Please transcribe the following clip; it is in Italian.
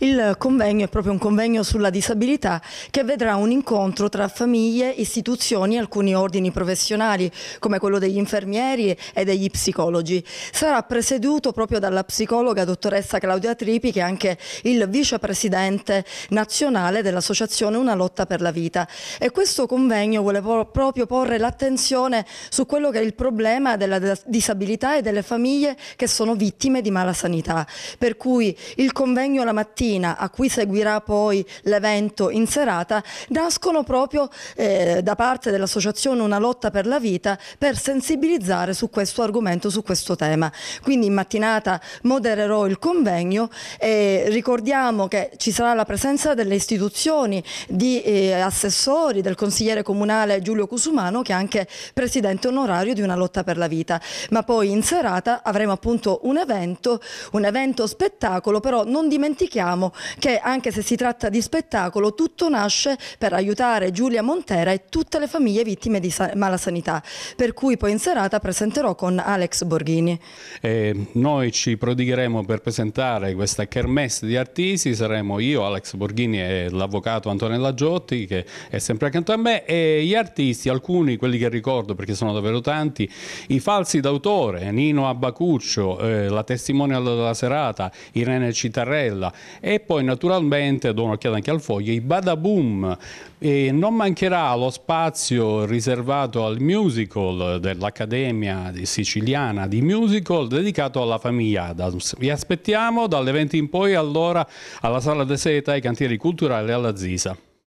Il convegno è proprio un convegno sulla disabilità che vedrà un incontro tra famiglie, istituzioni e alcuni ordini professionali come quello degli infermieri e degli psicologi. Sarà presieduto proprio dalla psicologa dottoressa Claudia Tripi che è anche il vicepresidente nazionale dell'associazione Una lotta per la vita e questo convegno vuole proprio porre l'attenzione su quello che è il problema della disabilità e delle famiglie che sono vittime di mala sanità. Per cui il convegno la mattina mattina, a cui seguirà poi l'evento in serata, nascono proprio eh, da parte dell'associazione Una lotta per la vita per sensibilizzare su questo argomento, su questo tema. Quindi in mattinata modererò il convegno e ricordiamo che ci sarà la presenza delle istituzioni, di eh, assessori, del consigliere comunale Giulio Cusumano che è anche presidente onorario di Una lotta per la vita. Ma poi in serata avremo appunto un evento, un evento spettacolo, però non dimentichiamo ricordiamo che anche se si tratta di spettacolo tutto nasce per aiutare Giulia Montera e tutte le famiglie vittime di malasanità, per cui poi in serata presenterò con Alex Borghini. Eh, noi ci prodigheremo per presentare questa kermesse di artisti, saremo io, Alex Borghini e l'avvocato Antonella Giotti che è sempre accanto a me e gli artisti, alcuni quelli che ricordo perché sono davvero tanti, i falsi d'autore, Nino Abbacuccio, eh, la testimonial della serata, Irene Citarrella e poi naturalmente do un'occhiata anche al foglio, i Badaboom, e non mancherà lo spazio riservato al musical dell'Accademia Siciliana di Musical dedicato alla famiglia Adams. Vi aspettiamo dalle 20 in poi allora alla Sala de Seta, ai cantieri culturali alla Zisa.